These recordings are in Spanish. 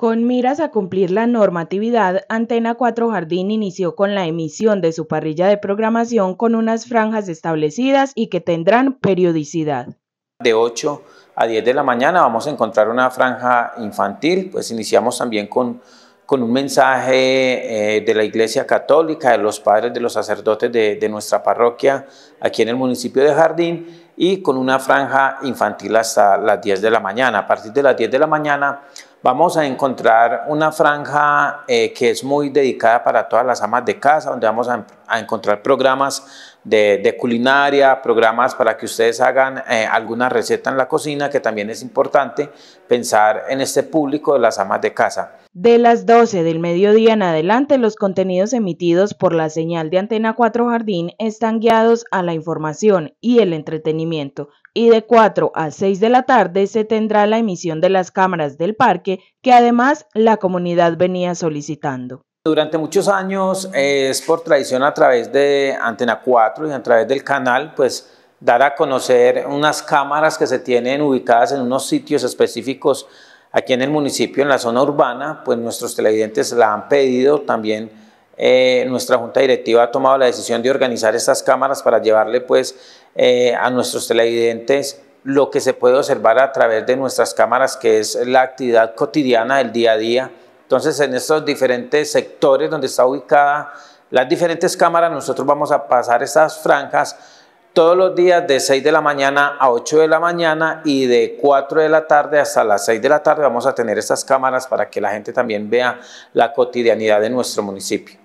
Con miras a cumplir la normatividad, Antena 4 Jardín inició con la emisión de su parrilla de programación con unas franjas establecidas y que tendrán periodicidad. De 8 a 10 de la mañana vamos a encontrar una franja infantil, pues iniciamos también con, con un mensaje eh, de la Iglesia Católica, de los padres, de los sacerdotes de, de nuestra parroquia aquí en el municipio de Jardín y con una franja infantil hasta las 10 de la mañana. A partir de las 10 de la mañana vamos a encontrar una franja eh, que es muy dedicada para todas las amas de casa, donde vamos a encontrar programas de, culinaria, programas para que ustedes hagan eh, alguna receta en la cocina, que también es importante pensar en este público de las amas de casa. De las 12 del mediodía en adelante, los contenidos emitidos por la señal de Antena 4 Jardín están guiados a la información y el entretenimiento, y de 4 a 6 de la tarde se tendrá la emisión de las cámaras del parque que además la comunidad venía solicitando. Durante muchos años es por tradición a través de Antena 4 y a través del canal, pues dar a conocer unas cámaras que se tienen ubicadas en unos sitios específicos aquí en el municipio, en la zona urbana, pues nuestros televidentes la han pedido, también eh, nuestra junta directiva ha tomado la decisión de organizar estas cámaras para llevarle pues eh, a nuestros televidentes lo que se puede observar a través de nuestras cámaras, que es la actividad cotidiana del día a día, entonces, en estos diferentes sectores donde está ubicada las diferentes cámaras, nosotros vamos a pasar esas franjas todos los días de 6 de la mañana a 8 de la mañana y de 4 de la tarde hasta las 6 de la tarde vamos a tener estas cámaras para que la gente también vea la cotidianidad de nuestro municipio.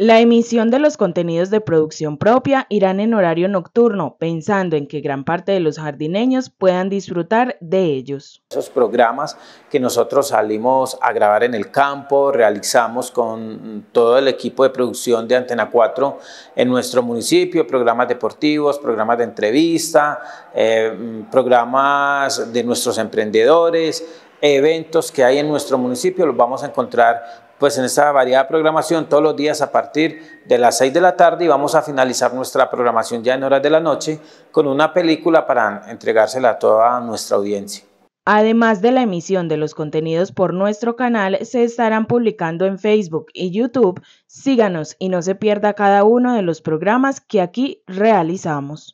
La emisión de los contenidos de producción propia irán en horario nocturno, pensando en que gran parte de los jardineños puedan disfrutar de ellos. Esos programas que nosotros salimos a grabar en el campo, realizamos con todo el equipo de producción de Antena 4 en nuestro municipio, programas deportivos, programas de entrevista, eh, programas de nuestros emprendedores, eventos que hay en nuestro municipio los vamos a encontrar pues en esta variada programación todos los días a partir de las 6 de la tarde y vamos a finalizar nuestra programación ya en horas de la noche con una película para entregársela a toda nuestra audiencia. Además de la emisión de los contenidos por nuestro canal, se estarán publicando en Facebook y YouTube. Síganos y no se pierda cada uno de los programas que aquí realizamos.